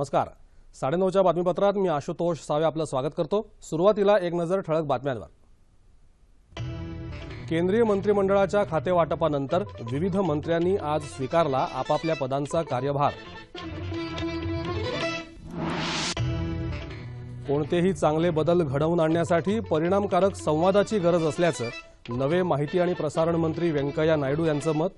नमस्कार साडेनऊच्या बातमीपत्रात मी आशुतोष सावे आपलं स्वागत करतो सुरुवातीला एक नजर ठळक बातम्यांवर केंद्रीय मंत्रिमंडळाच्या खातेवाटपानंतर विविध मंत्र्यांनी आज स्वीकारला आपापल्या पदांचा कार्यभार कोणतेही चांगले बदल घडवून आणण्यासाठी परिणामकारक संवादाची गरज असल्याचं नवे माहिती आणि प्रसारण मंत्री व्यंकय्या नायडू यांचं मत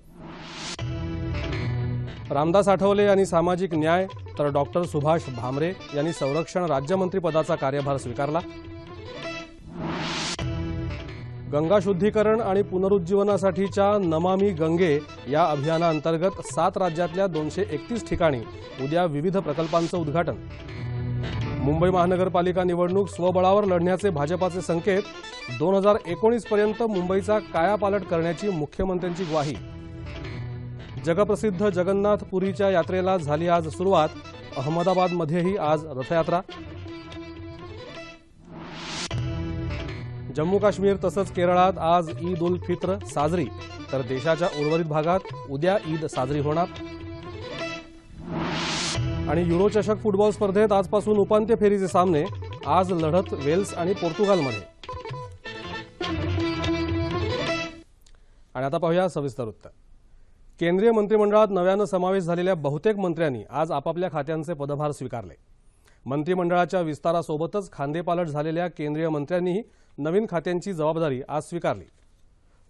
रामदास आठवले यांनी सामाजिक न्याय तर डॉक्टर सुभाष भामरे यांनी संरक्षण राज्यमंत्रीपदाचा कार्यभार स्वीकारला गंगा शुद्धीकरण आणि पुनरुज्जीवनासाठीच्या नमामी गंगे या अभियानाअंतर्गत सात राज्यातल्या दोनशे एकतीस ठिकाणी उद्या विविध प्रकल्पांचं उद्घाटन मुंबई महानगरपालिका निवडणूक स्वबळावर लढण्याचे भाजपाचे संकेत दोन हजार एकोणीसपर्यंत मुंबईचा कायापालट करण्याची मुख्यमंत्र्यांची ग्वाही जगप्रसिद्ध जगन्नाथ यात्रेला झाली आज सुरुवात अहमदाबादमध्येही आज रथयात्रा जम्मू काश्मीर तसंच केरळात आज ईद उल फित्र साजरी तर देशाच्या उर्वरित भागात उद्या ईद साजरी होणार आणि युरोचषक फुटबॉल स्पर्धेत आजपासून उपांत्य फेरीचे सामने आज लढत वेल्स आणि पोर्तुगालमध्ये आणि आता पाहूया सविस्तर उत्तर केंद्रीय मंत्रिमंडळात नव्यानं समावेश झालेल्या बहुतेक मंत्र्यांनी आज आपापल्या खात्यांचे पदभार स्वीकारले मंत्रिमंडळाच्या विस्तारासोबतच खांदेपालट झालेल्या केंद्रीय मंत्र्यांनीही नवीन खात्यांची जबाबदारी आज स्वीकारली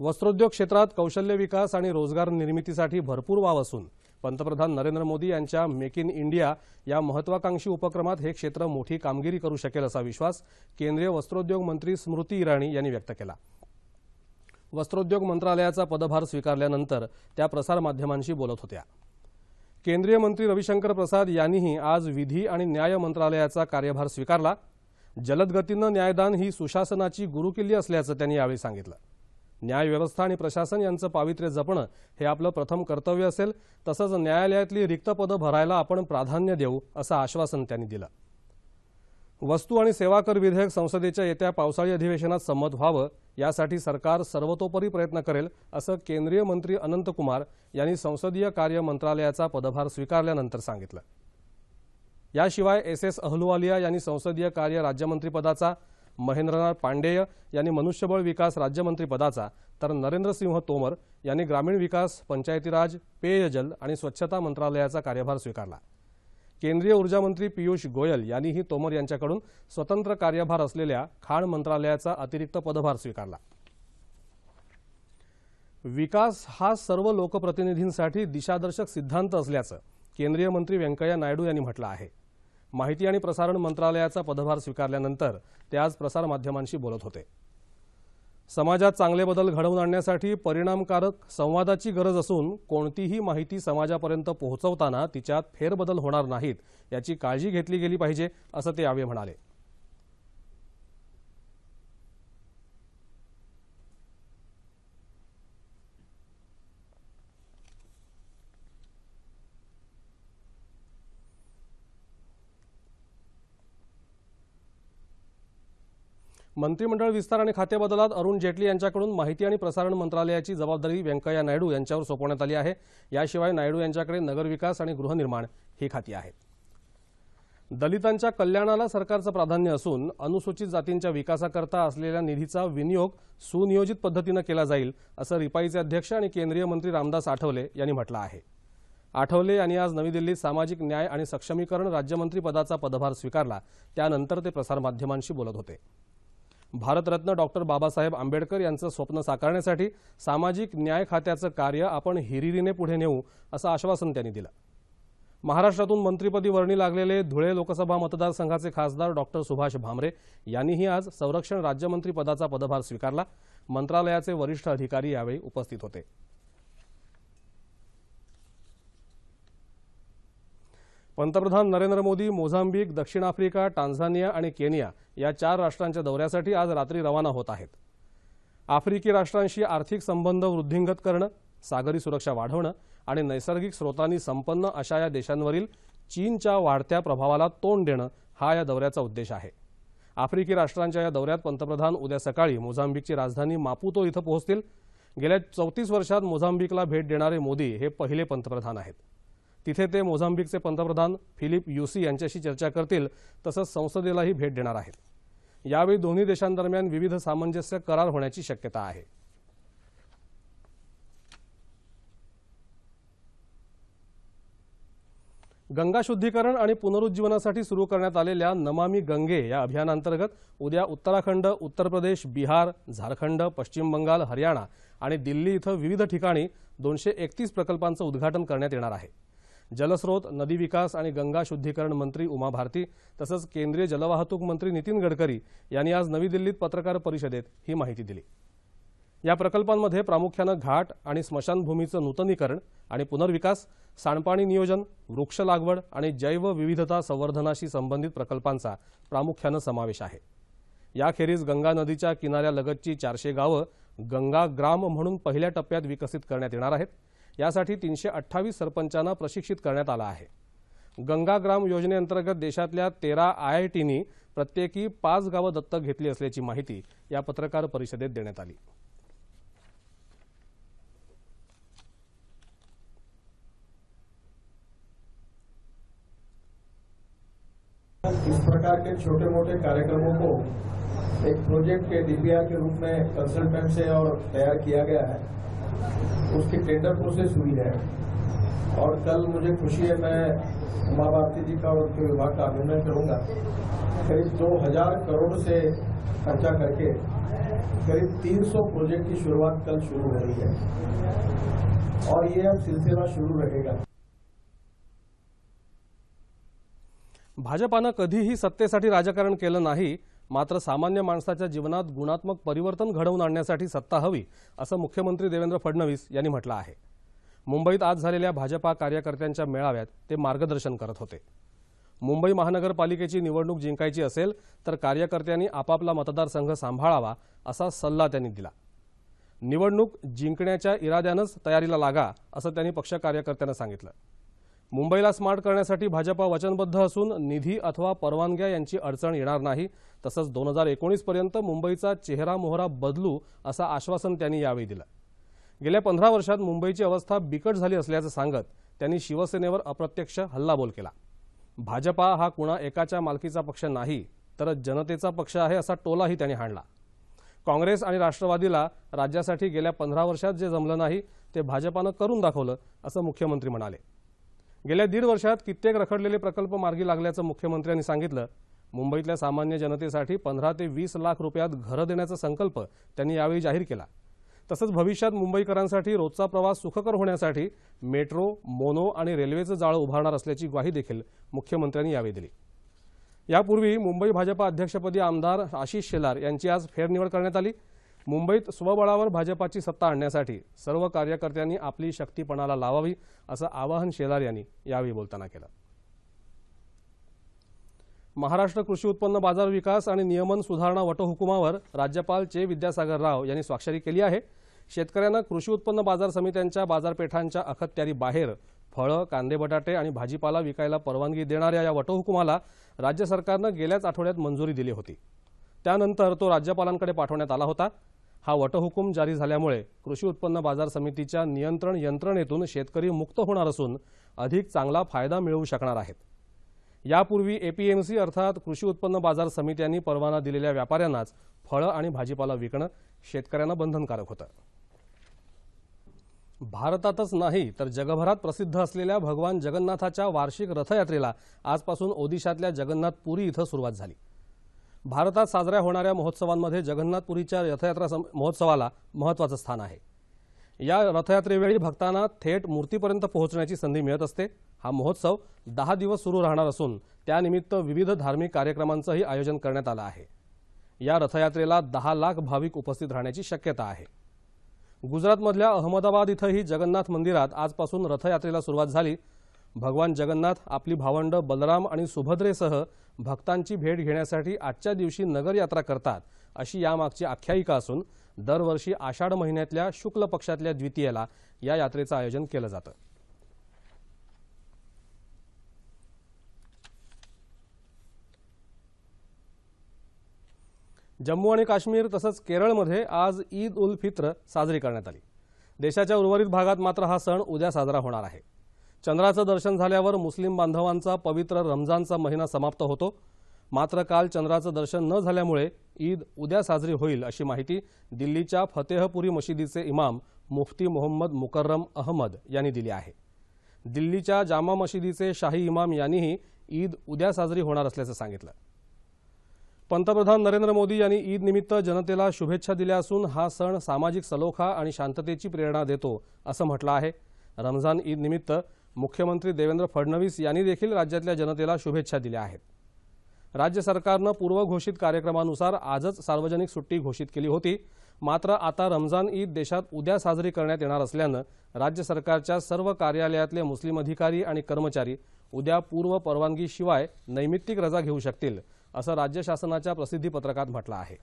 वस्त्रोद्योग क्षेत्रात कौशल्य विकास आणि रोजगार निर्मितीसाठी भरपूर वाव असून पंतप्रधान नरेंद्र मोदी यांच्या मेक इन इंडिया या महत्वाकांक्षी उपक्रमात हे क्षेत्र मोठी कामगिरी करू शकेल असा विश्वास केंद्रीय वस्त्रोद्योग मंत्री स्मृती इराणी यांनी व्यक्त केला वस्त्रोद्योग मंत्रालयाचा पदभार स्वीकारल्यानंतर त्या प्रसारमाध्यमांशी बोलत होत्या केंद्रीय मंत्री रविशंकर प्रसाद यांनीही आज विधी आणि न्याय मंत्रालयाचा कार्यभार स्वीकारला जलदगतीनं न्यायदान ही सुशासनाची गुरुकिल्ली असल्याचं त्यांनी यावेळी सांगितलं न्यायव्यवस्था आणि प्रशासन यांचं पावित्र्य जपणं हे आपलं प्रथम कर्तव्य असेल तसंच न्यायालयातली रिक्त पदं भरायला आपण प्राधान्य देऊ असं आश्वासन त्यांनी दिलं वस्तू आणि सेवा कर विधेयक संसदेच्या येत्या पावसाळी अधिवेशनात संमत व्हावं यासाठी सरकार सर्वतोपरी प्रयत्न करेल असं केंद्रीय मंत्री अनंत कुमार यांनी संसदीय कार्य मंत्रालयाचा पदभार स्वीकारल्यानंतर सांगितलं याशिवाय एस एस अहलुवालिया यांनी संसदीय कार्य राज्यमंत्रीपदाचा महेंद्रनाथ पांडेय यांनी मनुष्यबळ विकास राज्यमंत्रीपदाचा तर नरेंद्र सिंह तोमर यांनी ग्रामीण विकास पंचायतीराज पेयजल आणि स्वच्छता मंत्रालयाचा कार्यभार स्वीकारला केंद्रीय ऊर्जामंत्री पियुष गोयल यांनीही तोमर यांच्याकडून स्वतंत्र कार्यभार असलेल्या खाण मंत्रालयाचा अतिरिक्त पदभार स्वीकारला विकास हा सर्व लोकप्रतिनिधींसाठी दिशादर्शक सिद्धांत असल्याचं केंद्रीय मंत्री व्यंकय्या नायडू यांनी म्हटलं आहे माहिती आणि प्रसारण मंत्रालयाचा पदभार स्वीकारल्यानंतर ते आज प्रसारमाध्यमांशी बोलत होते समाजात चांगले बदल घडवून आणण्यासाठी परिणामकारक संवादाची गरज असून कोणतीही माहिती समाजापर्यंत पोहोचवताना तिच्यात फेरबदल होणार नाहीत याची काळजी घेतली गेली पाहिजे असं ते यावेळी म्हणाले मंत्रिमंडळ विस्तार आणि खाते अरुण जेटली यांच्याकडून माहिती आणि प्रसारण मंत्रालयाची जबाबदारी व्यंकय्या नायडू यांच्यावर सोपवण्यात आली आहे याशिवाय नायडू यांच्याकडे नगरविकास आणि गृहनिर्माण ही खाती आहेत दलितांच्या कल्याणाला सरकारचं प्राधान्य असून अनुसूचित जातींच्या विकासाकरता असलेल्या निधीचा विनियोग सुनियोजित पद्धतीनं केला जाईल असं रिपाईचे अध्यक्ष आणि केंद्रीय मंत्री रामदास आठवले यांनी म्हटलं आहे आठवले यांनी आज नवी दिल्लीत सामाजिक न्याय आणि सक्षमीकरण राज्यमंत्री पदाचा पदभार स्वीकारला त्यानंतर ते प्रसारमाध्यमांशी बोलत होते भारतरत्न डॉक्टर बाबासाहेब आंबेडकर यांचं स्वप्न साकारण्यासाठी सामाजिक न्याय खात्याचं कार्य आपण हिरिरीने पुढे नेऊ असं आश्वासन त्यांनी दिलं महाराष्ट्रातून मंत्रीपदी वर्णी लागलेले धुळे लोकसभा मतदारसंघाचे खासदार डॉक्टर सुभाष भामरे यांनीही आज संरक्षण राज्यमंत्री पदाचा पदभार स्वीकारला मंत्रालयाचे वरिष्ठ अधिकारी यावेळी उपस्थित होते पंतप्रधान नरेंद्र मोदी मोझांबिक दक्षिण आफ्रिका टांझानिया आणि केनिया या चार राष्ट्रांच्या दौऱ्यासाठी आज रात्री रवाना होत आहेत आफ्रिकी राष्ट्रांशी आर्थिक संबंध वृद्धिंगत करणं सागरी सुरक्षा वाढवणं आणि नैसर्गिक स्रोतांनी संपन्न अशा या देशांवरील चीनच्या वाढत्या प्रभावाला तोंड देणं हा या दौऱ्याचा उद्देश आहे आफ्रिकी राष्ट्रांच्या या दौऱ्यात पंतप्रधान उद्या सकाळी मोझांबिकची राजधानी मापुतो इथं पोहोचतील गेल्या चौतीस वर्षात मोझांबिकला भेट देणारे मोदी हे पहिले पंतप्रधान आहेत तिथे ते मोझांबिकचे पंतप्रधान फिलिप युसी यांच्याशी चर्चा करतील तसंच संसदेलाही भेट देणार आहेत यावेळी दोन्ही देशांदरम्यान विविध सामंजस्य करार होण्याची शक्यता आहे गंगा शुद्धीकरण आणि पुनरुज्जीवनासाठी सुरू करण्यात आलेल्या नमामी गंगे या अभियानांतर्गत उद्या उत्तराखंड उत्तर प्रदेश बिहार झारखंड पश्चिम बंगाल हरियाणा आणि दिल्ली इथं विविध ठिकाणी दोनशे एकतीस प्रकल्पांचं उद्घाटन करण्यात येणार आहे जलस्रोत नदी विकास आणि गंगा शुद्धीकरण मंत्री उमा भारती तसंच केंद्रीय जलवाहतूक मंत्री नितीन गडकरी यांनी आज नवी दिल्लीत पत्रकार परिषदेत ही माहिती दिली या प्रकल्पांमध्ये प्रामुख्यानं घाट आणि स्मशानभूमीचं नूतनीकरण आणि पुनर्विकास सांडपाणी नियोजन वृक्ष लागवड आणि जैवविविधता संवर्धनाशी संबंधित प्रकल्पांचा प्रामुख्यानं समावेश आहे याखेरीज गंगा नदीच्या किनाऱ्यालगतची चारशे गावं गंगा ग्राम म्हणून पहिल्या टप्प्यात विकसित करण्यात येणार आहेत यासाठी तीनशे अठ्ठावीस सरपंचांना प्रशिक्षित करण्यात आलं आहे गंगाग्राम योजनेअंतर्गत देशातल्या तेरा आय आय टींनी प्रत्येकी पाच गावं दत्तक घेतली असल्याची माहिती या पत्रकार परिषदेत देण्यात आली इस प्रकार के छोटे मोटे कार्यक्रमों को एक प्रोजेक्ट के डीपीआर के रूप में कंसल्टेंट से और तैयार किया गया है उसकी टेंडर प्रोसेस हुई है और कल मुझे खुशी है मैं उमा भारती जी का और उनके विभाग का अभिनंदन करूंगा करीब दो हजार करोड़ से खर्चा करके करीब 300 प्रोजेक्ट की शुरुआत कल शुरू हो रही है और ये अब सिलसिला शुरू रहेगा भाजपानं कधीही सत्तेसाठी राजकारण केलं नाही मात्र सामान्य माणसाच्या जीवनात गुणात्मक परिवर्तन घडवून आणण्यासाठी सत्ता हवी असं मुख्यमंत्री देवेंद्र फडणवीस यांनी म्हटलं आहे मुंबईत आज झालेल्या भाजपा कार्यकर्त्यांच्या मेळाव्यात ते मार्गदर्शन करत होते मुंबई महानगरपालिकेची निवडणूक जिंकायची असेल तर कार्यकर्त्यांनी आपापला मतदारसंघ सांभाळावा असा सल्ला त्यांनी दिला निवडणूक जिंकण्याच्या इराद्यानंच तयारीला लागा असं त्यांनी पक्ष कार्यकर्त्यांना सांगितलं मुंबईला स्मार्ट करण्यासाठी भाजपा वचनबद्ध असून निधी अथवा परवानग्या यांची अडचण येणार नाही तसंच दोन हजार एकोणीसपर्यंत मुंबईचा चेहरा मोहरा बदलू असं आश्वासन त्यांनी यावेळी दिलं गेल्या पंधरा वर्षात मुंबईची अवस्था बिकट झाली असल्याचं सांगत त्यांनी शिवसेनेवर अप्रत्यक्ष हल्लाबोल केला भाजपा हा कुणा एकाच्या मालकीचा पक्ष नाही तर जनतेचा पक्ष आहे असा टोलाही त्यांनी हाणला काँग्रेस आणि राष्ट्रवादीला राज्यासाठी गेल्या पंधरा वर्षात जे जमलं नाही ते भाजपानं करून दाखवलं असं मुख्यमंत्री म्हणाले गेल्या दीड वर्षात कित्येक रखडलेले प्रकल्प मार्गी लागल्याचं मुख्यमंत्र्यांनी सांगितलं मुंबईतल्या सामान्य जनतेसाठी पंधरा ते वीस लाख रुपयात घरं देण्याचा संकल्प त्यांनी यावेळी जाहीर केला तसंच भविष्यात मुंबईकरांसाठी रोजचा प्रवास सुखकर होण्यासाठी मेट्रो मोनो आणि रेल्वेचं जाळं उभारणार असल्याची ग्वाही देखील मुख्यमंत्र्यांनी यावेळी दिली यापूर्वी मुंबई भाजपा अध्यक्षपदी आमदार आशिष शेलार यांची आज फेरनिवड करण्यात आली मुंबईत स्वबळावर भाजपाची सत्ता आणण्यासाठी सर्व कार्यकर्त्यांनी आपली शक्तीपणाला लावावी असं आवाहन शेलार यांनी यावेळी बोलताना केलं महाराष्ट्र कृषी उत्पन्न बाजार विकास आणि नियमन सुधारणा वटहुकुमावर राज्यपाल चे विद्यासागर राव यांनी स्वाक्षरी केली आहे शेतकऱ्यांना कृषी उत्पन्न बाजार समित्यांच्या बाजारपेठांच्या अखत्यारी बाहेर फळं कांदे बटाटे आणि भाजीपाला विकायला परवानगी देणाऱ्या या वटहुकुमाला राज्य सरकारनं गेल्याच आठवड्यात मंजुरी दिली होती त्यानंतर तो राज्यपालांकडे पाठवण्यात आला होता हा वटहुकूम जारी झाल्यामुळे कृषी उत्पन्न बाजार समितीच्या नियंत्रण यंत्रणेतून शेतकरी मुक्त होणार असून अधिक चांगला फायदा मिळवू शकणार आहेत यापूर्वी एपीएमसी अर्थात कृषी उत्पन्न बाजार समित्यांनी परवाना दिलेल्या व्यापाऱ्यांनाच फळं आणि भाजीपाला विकणं शेतकऱ्यांना बंधनकारक होतं भारतातच नाही तर जगभरात प्रसिद्ध असलेल्या भगवान जगन्नाथाच्या वार्षिक रथयात्रेला आजपासून ओदिशातल्या जगन्नाथपुरी इथं सुरुवात झाली भारतात साजऱ्या होणाऱ्या महोत्सवांमध्ये जगन्नाथपुरीच्या रथयात्रा महोत्सवाला महत्त्वाचं स्थान आहे या रथयात्रेवेळी भक्तांना थेट मूर्तीपर्यंत पोहोचण्याची संधी मिळत असते हा महोत्सव दहा दिवस सुरू राहणार असून त्यानिमित्त विविध धार्मिक कार्यक्रमांचंही आयोजन करण्यात आलं आहे या रथयात्रेला दहा लाख भाविक उपस्थित राहण्याची शक्यता आहे गुजरातमधल्या अहमदाबाद इथंही जगन्नाथ मंदिरात आजपासून रथयात्रेला सुरुवात झाली भगवान जगन्नाथ आपली भावंड बलराम आणि सुभद्रेसह भक्तांची भेट घेण्यासाठी आजच्या दिवशी नगरयात्रा करतात अशी यामागची आख्यायिका असून दरवर्षी आषाढ महिन्यातल्या शुक्ल पक्षातल्या द्वितीयेला या यात्रेचं आयोजन केलं जातं जम्मू आणि काश्मीर तसंच केरळमध्ये आज ईद उल फित्र साजरी करण्यात आली देशाच्या उर्वरित भागात मात्र हा सण उद्या साजरा होणार आहे चंद्राचं दर्शन झाल्यावर मुस्लिम बांधवांचा पवित्र रमजानचा महिना समाप्त होतो मात्र काल चंद्राचं दर्शन न झाल्यामुळे ईद उद्या साजरी होईल अशी माहिती दिल्लीच्या फतेहपुरी मशिदीचे इमाम मुफ्ती मोहम्मद मुकर्रम अहमद यांनी दिली आहे दिल्लीच्या जामा मशिदीचे शाही इमाम यांनीही ईद उद्या साजरी होणार असल्याचं सांगितलं पंतप्रधान नरेंद्र मोदी यांनी ईद निमित्त जनतेला शुभेच्छा दिल्या असून हा सण सामाजिक सलोखा आणि शांततेची प्रेरणा देतो असं म्हटलं आहे रमजान ईद निमित्त मुख्यमंत्री देवेंद्र फडणवीस यांनी देखील राज्यातल्या जनतेला शुभेच्छा दिल्या आहेत राज्य सरकारनं पूर्वघोषित कार्यक्रमानुसार आजच सार्वजनिक सुट्टी घोषित केली होती मात्र आता रमजान ईद देशात उद्या साजरी करण्यात येणार असल्यानं राज्य सरकारच्या सर्व कार्यालयातले मुस्लिम अधिकारी आणि कर्मचारी उद्या पूर्व परवानगीशिवाय नैमित्तिक रजा घेऊ शकतील असं राज्य शासनाच्या प्रसिद्धीपत्रकात म्हटलं आहे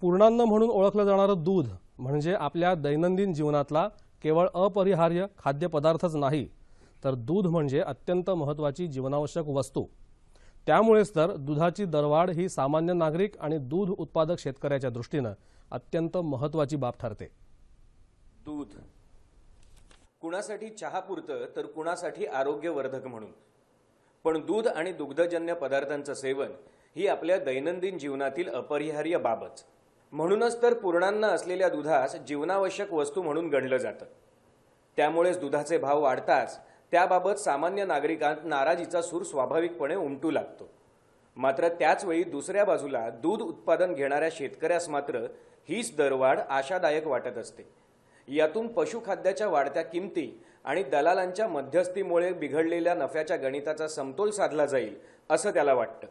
पूर्णान्न म्हणून ओळखलं जाणारं दूध म्हणजे आपल्या दैनंदिन जीवनातला केवळ अपरिहार्य खाद्यपदार्थच नाही तर दूध म्हणजे अत्यंत महत्त्वाची जीवनावश्यक वस्तू त्यामुळेच तर दुधाची दरवाढ ही सामान्य नागरिक आणि दूध उत्पादक शेतकऱ्याच्या दृष्टीनं अत्यंत महत्त्वाची बाब ठरते दूध कुणासाठी चहा पुरतं तर कुणासाठी आरोग्यवर्धक म्हणून पण दूध आणि दुग्धजन्य पदार्थांचं सेवन ही आपल्या दैनंदिन जीवनातील अपरिहार्य बाबच म्हणूनच तर पूर्णांना असलेल्या दुधास जीवनावश्यक वस्तू म्हणून गणलं जातं त्यामुळेच दुधाचे भाव वाढताच त्याबाबत सामान्य नागरिकांत नाराजीचा सूर स्वाभाविकपणे उमटू लागतो मात्र त्याचवेळी दुसऱ्या बाजूला दूध उत्पादन घेणाऱ्या शेतकऱ्यास मात्र हीच दरवाढ आशादायक वाटत असते यातून पशुखाद्याच्या वाढत्या किमती आणि दलालांच्या मध्यस्थीमुळे बिघडलेल्या नफ्याच्या गणिताचा समतोल साधला जाईल असं त्याला वाटतं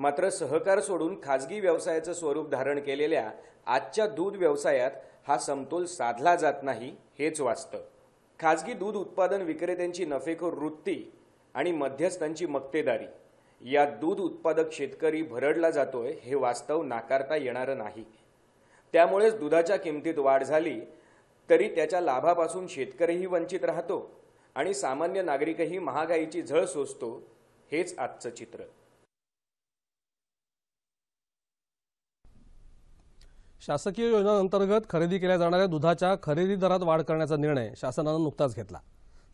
मात्र सहकार सोडून खाजगी व्यवसायाचं स्वरूप धारण केलेल्या आजच्या दूध व्यवसायात हा समतोल साधला जात नाही हेच वाचतं खाजगी दूध उत्पादन विक्रेत्यांची नफेखोर वृत्ती आणि मध्यस्थांची मक्तेदारी या दूध उत्पादक शेतकरी भरडला जातोय हे वास्तव नाकारता येणारं नाही त्यामुळेच दुधाच्या किमतीत वाढ झाली तरी त्याच्या लाभापासून शेतकरीही वंचित राहतो आणि सामान्य नागरिकही महागाईची झळ सोसतो हेच आजचं चित्र शासकीय योजनांतर्गत खरेदी केल्या जाणाऱ्या दुधाच्या खरेदी दरात वाढ करण्याचा निर्णय शासनानं नुकताच घेतला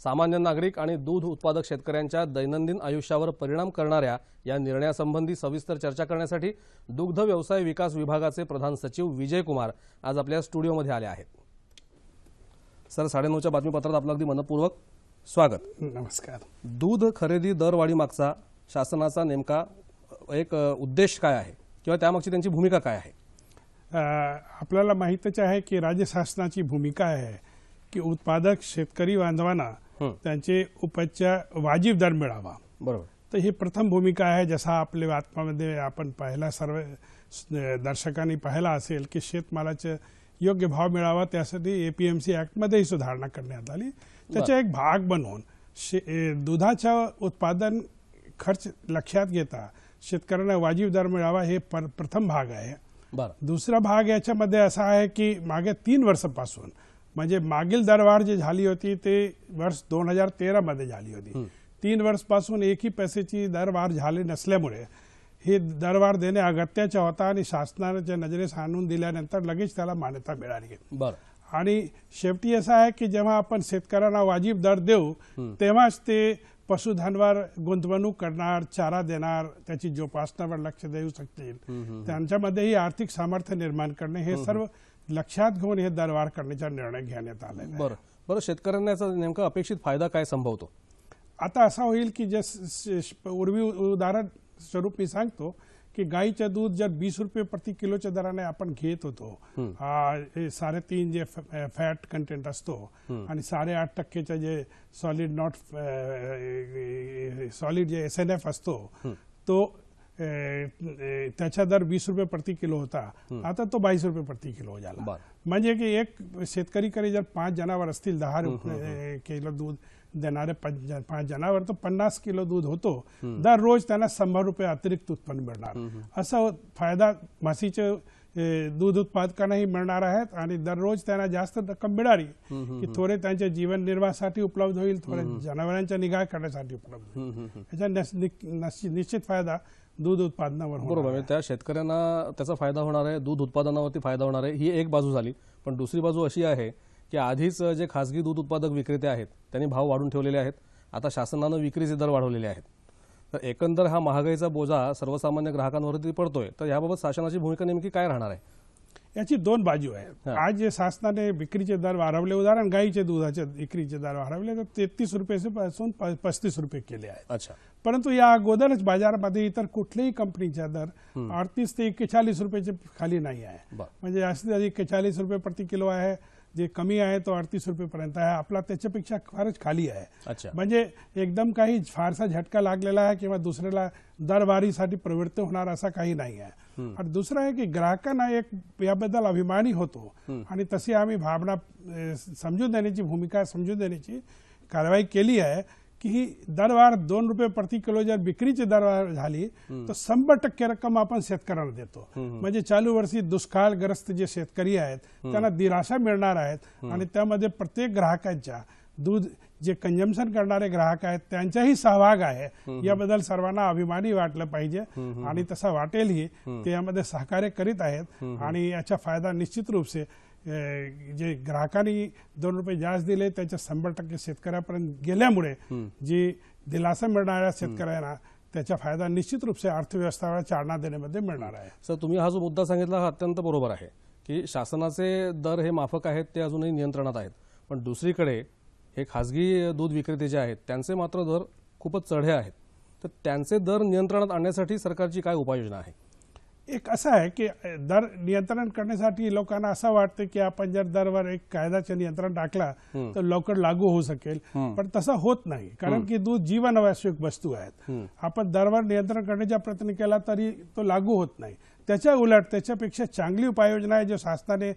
सामान्य नागरिक आणि दूध उत्पादक शेतकऱ्यांच्या दैनंदिन आयुष्यावर परिणाम करणाऱ्या या निर्णयासंबंधी सविस्तर चर्चा करण्यासाठी दुग्ध व्यवसाय विकास विभागाचे प्रधान सचिव विजय कुमार आज आपल्या स्टुडिओमध्ये आले आहेत सर साडेनऊच्या बातमीपत्रात आपलं अगदी मनपूर्वक स्वागत नमस्कार दूध खरेदी दरवाढीमागचा शासनाचा नेमका एक उद्देश काय आहे किंवा त्यामागची त्यांची भूमिका काय आहे आपल्याला माहितच आहे की राज्य शासनाची भूमिका आहे की उत्पादक शेतकरी बांधवांना त्यांचे उपचार वाजीव दर मिळावा बरोबर तर ही प्रथम भूमिका आहे जसा आपल्या बातम्यामध्ये आपण पाहिला सर्व दर्शकांनी पाहिला असेल की शेतमालाचे योग्य भाव मिळावा त्यासाठी एपीएमसी ॲक्टमध्येही सुधारणा करण्यात आली त्याचा एक भाग बनवून शे दुधाच्या उत्पादन खर्च लक्षात घेता शेतकऱ्यांना वाजीव दर मिळावा हे प्रथम भाग आहे दुसरा भाग याच्यामध्ये असा आहे की मागे तीन वर्षापासून म्हणजे मागील दरवाढ जी झाली होती ते वर्ष दोन हजार मध्ये झाली होती तीन वर्षपासून एकही पैसेची दरवाढ झाली नसल्यामुळे हे दरवाढ देणे अगत्याचा होता आणि शासनाच्या नजरेस आणून दिल्यानंतर लगेच त्याला मान्यता मिळाली बरं आणि शेवटी असं आहे की जेव्हा आपण शेतकऱ्यांना वाजीब दर देऊ तेव्हाच ते पशुधनवर गुंतवणूक करणार चारा देणार त्याची जोपासनावर लक्ष देऊ शकतील त्यांच्यामध्येही आर्थिक सामर्थ्य निर्माण करणे हे सर्व लक्षात घेऊन हे दरवाढ करण्याचा निर्णय घेण्यात आहे बरं बरं शेतकऱ्यांना नेमका अपेक्षित फायदा काय संभवतो आता असा होईल की जे उर्वी उदाहरण स्वरूप मी सांगतो की गाईचं दूध जर वीस रुपये प्रति किलोच्या दराने आपण घेत होतो साडेतीन जे फॅट कंटेंट असतो आणि साडेआठ टक्केचं जे सॉलिड नॉट सॉलिड जे एस एन एफ असतो तो त्याचा दर वीस रुपये प्रति किलो होता आता तो बावीस रुपये प्रति किलो झाला म्हणजे की एक शेतकरी शेतकरीकडे जर पाच जनावर असतील दहा रुपये किलो दूध देणारे पाच जनावर तो पन्नास किलो दूध होतो दररोज त्यांना शंभर रुपये अतिरिक्त उत्पन्न मिळणार असा फायदा म्हशीचे दूध उत्पादकांनाही मिळणार आहेत आणि दररोज त्यांना जास्त रक्कम मिळाली की थोडे त्यांच्या जीवन निर्वाहासाठी उपलब्ध होईल थोडे जनावरांच्या निगा करण्यासाठी उपलब्ध होईल याचा निश्चित फायदा दूध उत्पादनावर बरोबर म्हणजे त्या शेतकऱ्यांना त्याचा फायदा होणार आहे दूध उत्पादनावरती फायदा होणार आहे ही एक बाजू झाली पण दुसरी बाजू अशी आहे की आधीच जे खाजगी दूध उत्पादक विक्रेते आहेत त्यांनी भाव वाढून ठेवलेले आहेत आता शासनानं विक्रीचे दर वाढवलेले आहेत तर एकंदर हा महागाईचा बोजा सर्वसामान्य ग्राहकांवरती पडतोय तर याबाबत शासनाची भूमिका नेमकी काय राहणार आहे याची दोन बाजू आहे आज जे शासनाने विक्रीचे दर वाढवले उदाहरण गाईचे दुधाचे विक्रीचे दर वाढवले तर तेहतीस रुपये पासून पस्तीस रुपये केले आहेत अच्छा परंतु या अगोदरच बाजारामध्ये इतर कुठल्याही कंपनीचा दर अडतीस ते एक्केचाळीस रुपयाचे खाली नाही आहे म्हणजे जास्तीत जास्त एक्केचाळीस रुपये प्रति किलो आहे जे कमी आहे तो अडतीस रुपयेपर्यंत आहे आपला त्याच्यापेक्षा फारच खाली आहे म्हणजे एकदम काही फारसा झटका लागलेला आहे किंवा दुसऱ्याला दरवारीसाठी प्रवृत्त होणार असा काही नाही आहे आणि दुसरं आहे की ग्राहकांना एक याबद्दल अभिमानी होतो आणि तशी आम्ही भावना समजून देण्याची भूमिका समजून देण्याची कारवाई केली आहे की ही दरवार दोन रुपये प्रति किलो जर विक्रीची दरवार झाली तर शंभर टक्के रक्कम आपण शेतकऱ्याला देतो म्हणजे चालू वर्षी दुष्काळग्रस्त जे शेतकरी आहेत त्यांना दिलासा मिळणार आहेत आणि त्यामध्ये प्रत्येक ग्राहकांच्या दूध जे कंजम्पशन करणारे ग्राहक आहेत त्यांचाही सहभाग आहे याबद्दल सर्वांना अभिमानी वाटलं पाहिजे आणि तसा वाटेलही ते यामध्ये सहकार्य करीत आहेत आणि याचा फायदा निश्चित रूप से जे ग्राहकांनी दोन रुपये जास्त दिले त्याच्या शंभर टक्के शेतकऱ्यापर्यंत गेल्यामुळे जी दिलासा मिळणाऱ्या शेतकऱ्यांना त्याचा फायदा निश्चित रूपसे अर्थव्यवस्था चालना देण्यामध्ये मिळणार आहे सर तुम्ही हा जो मुद्दा सांगितला हा अत्यंत बरोबर आहे की शासनाचे दर हे माफक आहेत ते अजूनही नियंत्रणात आहेत पण दुसरीकडे हे खासगी दूध विक्रेते जे आहेत त्यांचे मात्र दर खूपच चढे आहेत तर त्यांचे दर नियंत्रणात आणण्यासाठी सरकारची काय उपाययोजना आहे एक असं आहे की दर नियंत्रण करण्यासाठी लोकांना असं वाटतं की आपण जर दरवर एक कायद्याचे नियंत्रण टाकला तर लवकर लागू होऊ शकेल पण तसं होत नाही कारण की दूध जीवनावश्यक वस्तू आहेत आपण दरवर नियंत्रण करण्याचा प्रयत्न केला तरी तो लागू होत नाही त्याच्या उलट त्याच्यापेक्षा चांगली उपाययोजना आहे जो शासनाने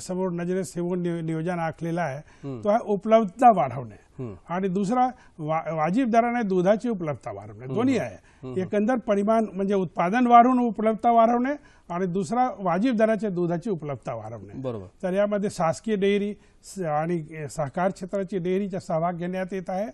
समोर नजरे ठेवून नियोजन आखलेला आहे तो आहे उपलब्धता वाढवणे आणि दुसरा वा वाजिब दराने दुधाची उपलब्धता वाढवणे दोन्ही आहे एकंदर परिमाण म्हणजे उत्पादन वाढवून उपलब्धता वाढवणे आणि दुसरा वाजिब दराच्या दुधाची उपलब्धता वाढवणे बरोबर तर यामध्ये शासकीय डेअरी आणि सहकार क्षेत्राची डेअरीचा सहभाग घेण्यात येत आहे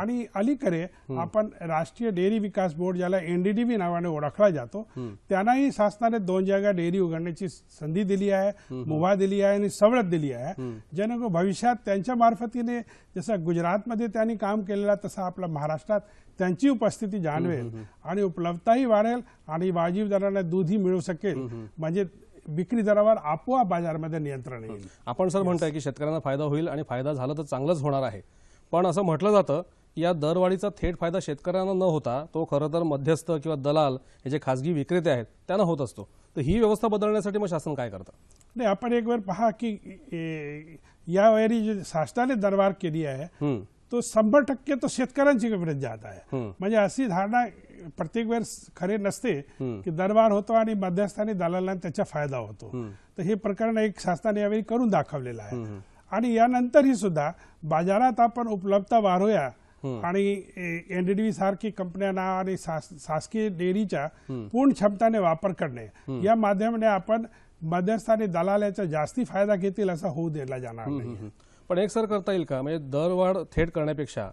आणि अलीकडे आपण राष्ट्रीय डेअरी विकास बोर्ड ज्याला एनडीडीबी नावाने ओळखला जातो त्यांनाही शासनाने दोन जागा डेअरी उघडण्याची संधी दिली आहे मुभा दिली आहे आणि सवलत दिली आहे जेणेकरून भविष्यात त्यांच्या मार्फतीने जसं गुजरातमध्ये त्यांनी काम केलेला तसा आपला महाराष्ट्रात त्यांची उपस्थिती जाणवेल आणि उपलब्धताही वाढेल आणि दराला दूधही मिळू शकेल म्हणजे विक्री दरावर आपोआप बाजारमध्ये नियंत्रण येईल आपण सर म्हणताय की शेतकऱ्यांना फायदा होईल आणि फायदा झाला तर चांगलंच होणार आहे पण असं म्हटलं जातं या दरवाढीचा थेट फायदा शेतकऱ्यांना न होता तो खरं तर मध्यस्थ किंवा दलाल हे जे खासगी विक्रेते आहेत त्यांना होत असतो तर ही व्यवस्था बदलण्यासाठी मग शासन काय करतं नाही आपण एक वेळ पहा की यावेळी जे शासनाने दरबार केली आहे तो शंभर टक्के तो शेतकऱ्यांची विरुद्ध जात आहे म्हणजे अशी धारणा प्रत्येक वेळ खरे नसते की दरबार होतो आणि मध्यस्थानी दलालांना त्याचा फायदा होतो तर हे प्रकरण एक शासनाने यावेळी करून दाखवलेलं आहे आणि यानंतरही सुद्धा बाजारात आपण उपलब्धता वाढवूया आणि एनडीडीबी सारखी कंपन्यांना आणि शासकीय डेअरीच्या पूर्ण क्षमताने वापर करणे या माध्यमाने आपण मध्यस्थानी दलाल्याचा जास्ती फायदा घेतील असा होऊ दिला जाणार नाही पण एक सर करता येईल का म्हणजे दरवाढ थेट करण्यापेक्षा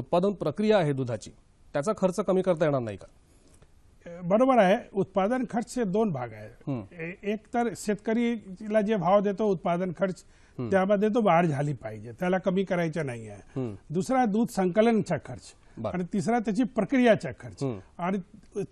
उत्पादन प्रक्रिया आहे दुधाची त्याचा खर्च कमी करता येणार नाही का बरोबर आहे उत्पादन खर्च दोन भाग आहे एक तर शेतकरीला जे भाव देतो उत्पादन खर्च त्यामध्ये तो वाढ झाली पाहिजे त्याला कमी करायचं नाही आहे दुसरा दूध संकलनचा खर्च आणि तिसरा त्याची प्रक्रियाचा खर्च आणि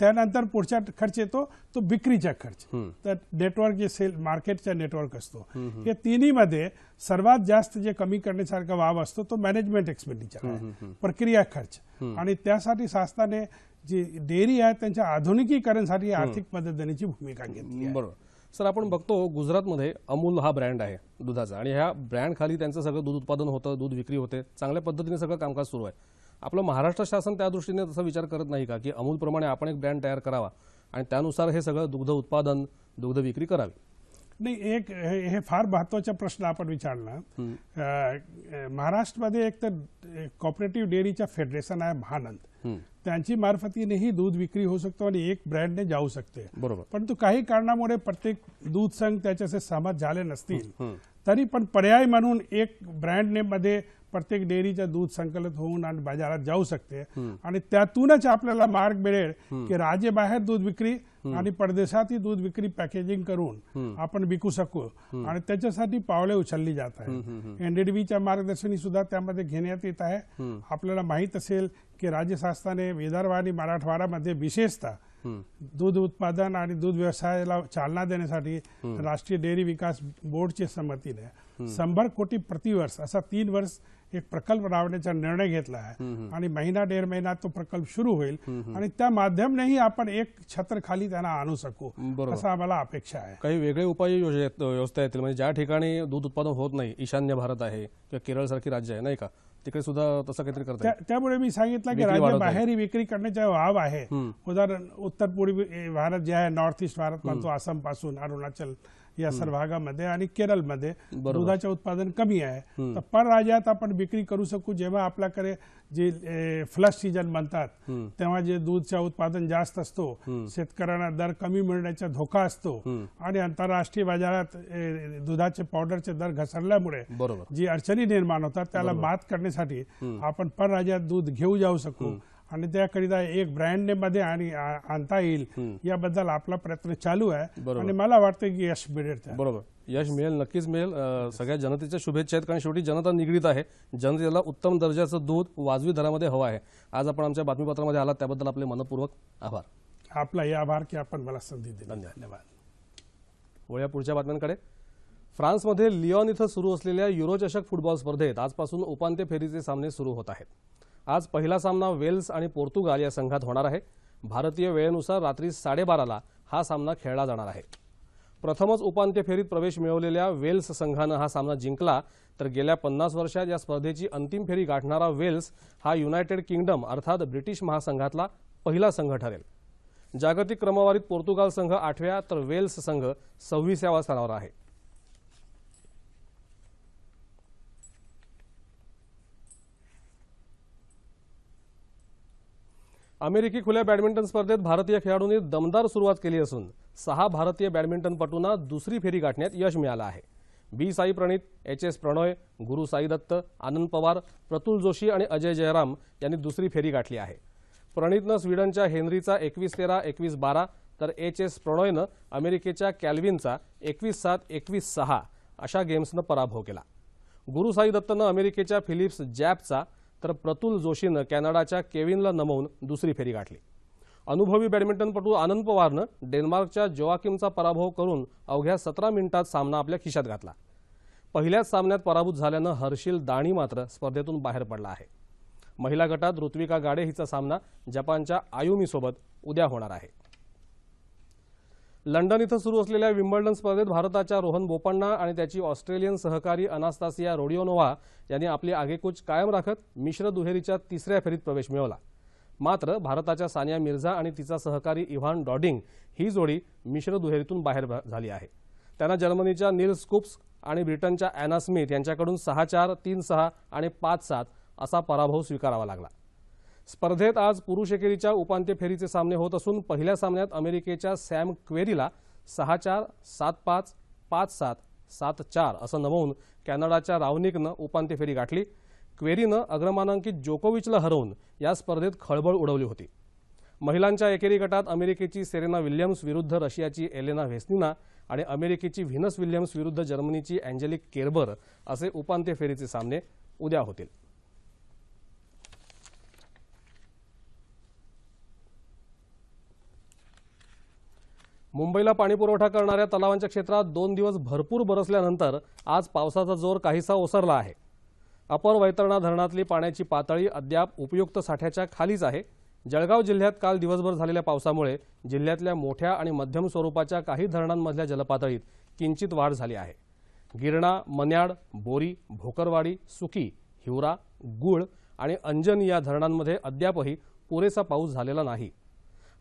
त्यानंतर पुढचा खर्च येतो तो विक्रीचा खर्च तर नेटवर्क जे सेल मार्केटचा नेटवर्क असतो या तिन्हीमध्ये सर्वात जास्त जे कमी करण्यासारखा वाव असतो तो मॅनेजमेंट एक्सपेंडिचर आहे प्रक्रिया खर्च आणि त्यासाठी शासनाने जी डेअरी आहे त्यांच्या आधुनिकीकरणसाठी आर्थिक मदत देण्याची भूमिका घेतली बरोबर सर आपण बघतो गुजरातमध्ये अमूल हा ब्रँड आहे दुधाचा आणि ह्या ब्रँड खाली त्यांचं सगळं दूध उत्पादन होतं दूध विक्री होते चांगल्या पद्धतीने सगळं कामकाज सुरू आहे आपलं महाराष्ट्र शासन त्या दृष्टीने तसा विचार करत नाही का की अमूलप्रमाणे आपण एक ब्रँड तयार करावा आणि त्यानुसार हे सगळं दुग्ध उत्पादन दुग्ध विक्री करावी नाही एक हे फार महत्वाचा प्रश्न आपण विचारला महाराष्ट्रामध्ये एक तर कॉपरेटिव्ह डेअरीच्या फेडरेशन आहे महानंद त्यांची मार्फतीनेही दूध विक्री होऊ शकतो आणि एक ब्रँडने जाऊ शकते बरोबर परंतु काही कारणामुळे प्रत्येक दूध संघ त्याच्या सहमत झाले नसतील तरी पण पर्याय म्हणून एक ब्रँड मध्ये प्रत्येक डेअरीचं दूध संकलित होऊन आणि बाजारात जाऊ शकते आणि त्यातूनच आपल्याला मार्ग मिळेल की बाहेर दूध विक्री आणि ही दूध विक्री पॅकेजिंग करून आपण विकू शकू आणि त्याच्यासाठी पावले उचलली जात आहे एनडीडीबीच्या मार्गदर्शनी सुद्धा त्यामध्ये घेण्यात येत आहे आपल्याला माहीत असेल की राज्य शासनाने विदर्भ आणि मराठवाड्यामध्ये विशेषतः दूध उत्पादन आणि दूध व्यवसायाला चालना देण्यासाठी राष्ट्रीय डेअरी विकास बोर्डची संमतीने शंभर कोटी प्रतिवर्ष असा तीन वर्ष एक प्रकल्प राबवण्याचा निर्णय घेतला आहे आणि महिना डेढ महिना तो प्रकल्प सुरू होईल आणि त्या माध्यमनेही आपण एक छत्र खाली त्यांना आणू शकू असं आम्हाला अपेक्षा आहे काही वेगळे उपाय योजना व्यवस्था येतील म्हणजे ज्या ठिकाणी दूध उत्पादन होत नाही ईशान्य भारत आहे किंवा केरळ सारखी राज्य आहे नाही का तिकडे सुद्धा तसं काहीतरी करतात त्यामुळे मी सांगितलं की राज्य ही विक्री करण्याचा वाव आहे उदाहरण उत्तर पूर्वी भारत जे आहे नॉर्थ ईस्ट भारत म्हणतो आसाम पासून अरुणाचल या भागामध्ये आणि केरळमध्ये दुधाचे उत्पादन कमी आहे तर परराज्यात आपण विक्री करू शकू जेव्हा आपल्याकडे जे फ्लश सीजन म्हणतात तेव्हा जे दूधचे उत्पादन जास्त असतो शेतकऱ्यांना दर कमी मिळण्याचा धोका असतो आणि आंतरराष्ट्रीय बाजारात दुधाचे पावडरचे दर घसरल्यामुळे जी अडचणी निर्माण होतात त्याला मात करण्यासाठी आपण परराज्यात दूध घेऊ जाऊ शकू आणि त्याकरिता एक ब्रँडमध्ये आणि आणता येईल याबद्दल आपला प्रयत्न चालू आहे आणि मला वाटतं की यश मिळेल बरोबर यश मिळेल नक्कीच मिळेल सगळ्या जनतेच्या शुभेच्छा आहेत कारण शेवटी जनता निगडीत आहे जनतेला उत्तम दर्जाचं दूध वाजवी दरामध्ये हवं आहे आज आपण आमच्या बातमीपत्रामध्ये आलात त्याबद्दल आपले मनपूर्वक आभार आपला हे आभार की आपण मला संधी दिली धन्यवाद वळ्या पुढच्या बातम्यांकडे फ्रान्समध्ये लियॉन इथं सुरू असलेल्या युरो चषक फुटबॉल स्पर्धेत आजपासून उपांत्य फेरीचे सामने सुरू होत आहेत आज पहिला सामना वेल्स आणि पोर्तुगाल या संघात होणार आहे भारतीय वेळेनुसार रात्री साडेबाराला हा सामना खेळला जाणार आहे प्रथमच उपांत्य फेरीत प्रवेश मिळवलेल्या वेल्स संघानं हा सामना जिंकला तर गेल्या पन्नास वर्षात या स्पर्धेची अंतिम फेरी गाठणारा वेल्स हा युनायटेड किंगडम अर्थात ब्रिटिश महासंघातला पहिला संघ ठरेल जागतिक क्रमवारीत पोर्तुगाल संघ आठव्या तर वेल्स संघ सव्वीसाव्या स्थानावर आहे अमेरिकी खुल्या बॅडमिंटन स्पर्धेत भारतीय खेळाडूंनी दमदार सुरुवात केली असून सहा भारतीय बॅडमिंटनपटूंना दुसरी फेरी गाठण्यात यश मिळालं आहे B Sai Praneeth H S Prannoy Guru Sai Datta आनंद पवार प्रतुल जोशी आणि अजय जयराम यांनी दुसरी फेरी गाठली आहे प्रणितनं स्वीडनच्या हेनरीचा एकवीस तेरा एकवीस बारा तर एच एस प्रणॉयनं अमेरिकेच्या कॅल्विनचा एकवीस सात एकवीस सहा अशा गेम्सनं पराभव केला गुरु साई अमेरिकेच्या फिलिप्स जॅपचा तर प्रतुल जोशीनं कॅनडाच्या केविनला नमवून दुसरी फेरी गाठली अनुभवी बॅडमिंटनपटू आनंद पवारनं डेन्मार्कच्या जोवाकिमचा पराभव करून अवघ्या सतरा मिनिटात सामना आपल्या खिशात घातला पहिल्याच सामन्यात पराभूत झाल्यानं हर्षिल दाणी मात्र स्पर्धेतून बाहेर पडला आहे महिला गटात ऋत्विका गाडे हिचा सामना जपानच्या आयुमीसोबत उद्या होणार आहे लंडन इथं सुरू असलेल्या विम्बल्डन स्पर्धेत भारताच्या रोहन बोपण्णा आणि त्याची ऑस्ट्रेलियन सहकारी अनास्तासिया रोडिओनोव्हा यांनी आपली आगेकूच कायम राखत मिश्र दुहेरीच्या तिसऱ्या फेरीत प्रवेश मिळवला मात्र भारताच्या सानिया मिर्झा आणि तिचा सहकारी इव्हान डॉडिंग ही जोडी मिश्र दुहेरीतून बाहेर झाली आहे त्यांना जर्मनीच्या नील स्कुप्स आणि ब्रिटनच्या अॅना स्मिथ यांच्याकडून सहा चार तीन सहा आणि पाच सात असा पराभव स्वीकारावा लागला स्पर्धेत आज पुरुष एकेरीच्या उपांत्य फेरीचे सामने होत असून पहिल्या सामन्यात अमेरिकेच्या सॅम क्वेरीला सहा चार सात पाच पाच सात सात चार असं नमवून कॅनडाच्या रावनिकनं उपांत्य फेरी गाठली क्वेरीनं अग्रमानांकित जोकोविचला हरवून या स्पर्धेत खळबळ उडवली होती महिलांच्या एकेरी गटात अमेरिकेची सेरेना विल्यम्स विरुद्ध रशियाची एलेना व्हेस्निना आणि अमेरिकेची व्हिनस विल्यम्स विरुद्ध जर्मनीची अँजेलिक केरबर असे उपांत्य फेरीचे सामने उद्या होतील मुंबईला पाणीपुरवठा करणाऱ्या तलावांच्या क्षेत्रात दोन दिवस भरपूर बरसल्यानंतर आज पावसाचा जोर काहीसा ओसरला आहे अपर वैतरणा धरणातली पाण्याची पातळी अद्याप उपयुक्त साठ्याच्या खालीच आहे जळगाव जिल्ह्यात काल दिवसभर झालेल्या पावसामुळे जिल्ह्यातल्या मोठ्या आणि मध्यम स्वरूपाच्या काही धरणांमधल्या जलपातळीत किंचित वाढ झाली आहे गिरणा मन्याड बोरी भोकरवाडी सुकी हिवरा गुळ आणि अंजन या धरणांमध्ये अद्यापही पुरेसा पाऊस झालेला नाही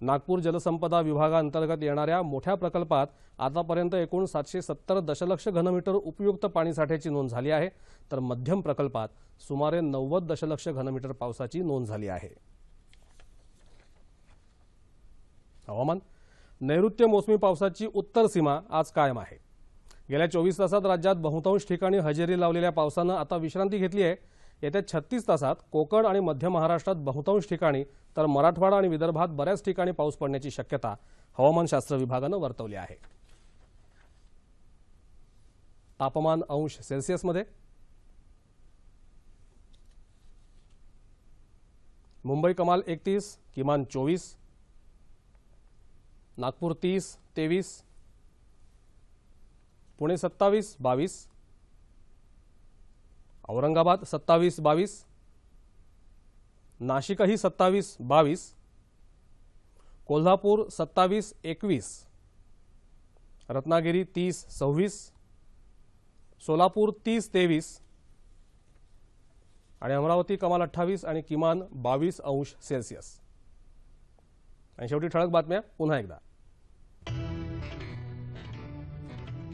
नागपूर जलसंपदा विभागाअंतर्गत येणाऱ्या मोठ्या प्रकल्पात आतापर्यंत एकूण सातशे सत्तर दशलक्ष घनमीटर उपयुक्त पाणीसाठ्याची नोंद झाली आहे तर मध्यम प्रकल्पात सुमारे नव्वद दशलक्ष घनमीटर पावसाची नोंद झाली आहे हवामान नैऋत्य मोसमी पावसाची उत्तर सीमा आज कायम आहे गेल्या चोवीस तासात राज्यात बहुतांश ठिकाणी हजेरी लावलेल्या पावसानं आता विश्रांती घेतली आहे येत्या छत्तीस तासात कोकण आणि मध्य महाराष्ट्रात बहुतांश ठिकाणी तर मराठवाडा आणि विदर्भात बऱ्याच ठिकाणी पाऊस पडण्याची शक्यता हवामानशास्त्र विभागानं वर्तवली आहे तापमान अंश सेल्सिअसमध्ये मुंबई कमाल एकतीस किमान चोवीस नागपूर तीस तेवीस पुणे सत्तावीस बावीस औरंगाबाद सत्तावीस बावीस नाशिकही सत्तावीस बावीस कोल्हापूर सत्तावीस एकवीस रत्नागिरी तीस सव्वीस सोलापूर तीस तेवीस आणि अमरावती कमाल अठ्ठावीस आणि किमान बावीस अंश सेल्सिअस आणि शेवटी ठळक बातम्या पुन्हा एकदा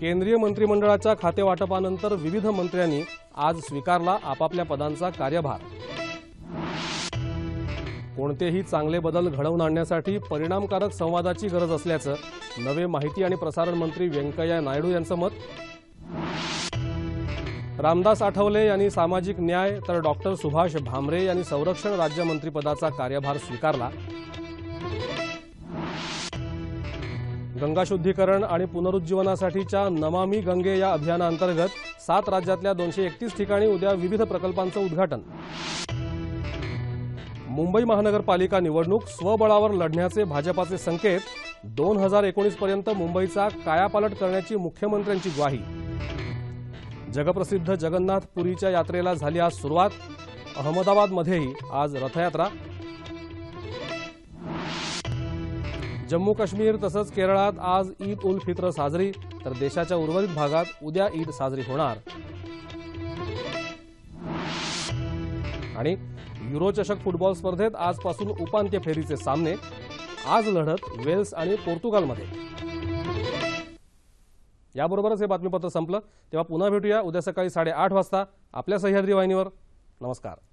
केंद्रीय मंत्रिमंडळाच्या खातेवाटपानंतर विविध मंत्र्यांनी आज स्वीकारला आपापल्या पदांचा कार्यभार कोणतेही चांगले बदल घडवून आणण्यासाठी परिणामकारक संवादाची गरज असल्याचं नवे माहिती आणि प्रसारण मंत्री व्यंकय्या नायडू यांचं मत रामदास आठवले यांनी सामाजिक न्याय तर डॉक्टर सुभाष भामरे यांनी संरक्षण राज्यमंत्रीपदाचा कार्यभार स्वीकारला गंगाशुद्धीकरण आणि पुनरुज्जीवनासाठीच्या नमामी गंगे या अभियानाअंतर्गत सात राज्यातल्या दोनशे एकतीस ठिकाणी उद्या विविध प्रकल्पांचं उद्घाटन मुंबई महानगरपालिका निवडणूक स्वबळावर लढण्याचे भाजपाचे संकेत दोन हजार एकोणीसपर्यंत मुंबईचा कायापालट करण्याची मुख्यमंत्र्यांची ग्वाही जगप्रसिद्ध जगन्नाथ पुरीच्या यात्रेला झाली आज सुरुवात अहमदाबादमध्येही आज रथयात्रा जम्मू काश्मीर तसंच केरळात आज ईद उल फित्र साजरी तर देशाच्या उर्वरित भागात उद्या ईद साजरी होणार आणि युरोचषक फुटबॉल स्पर्धेत आजपासून उपांत्य फेरीचे सामने आज लढत वेल्स आणि पोर्तुगालमध्ये याबरोबरच हे बातमीपत्र संपलं तेव्हा पुन्हा भेटूया उद्या सकाळी साडेआठ वाजता आपल्या सह्याद्री वाहिनीवर नमस्कार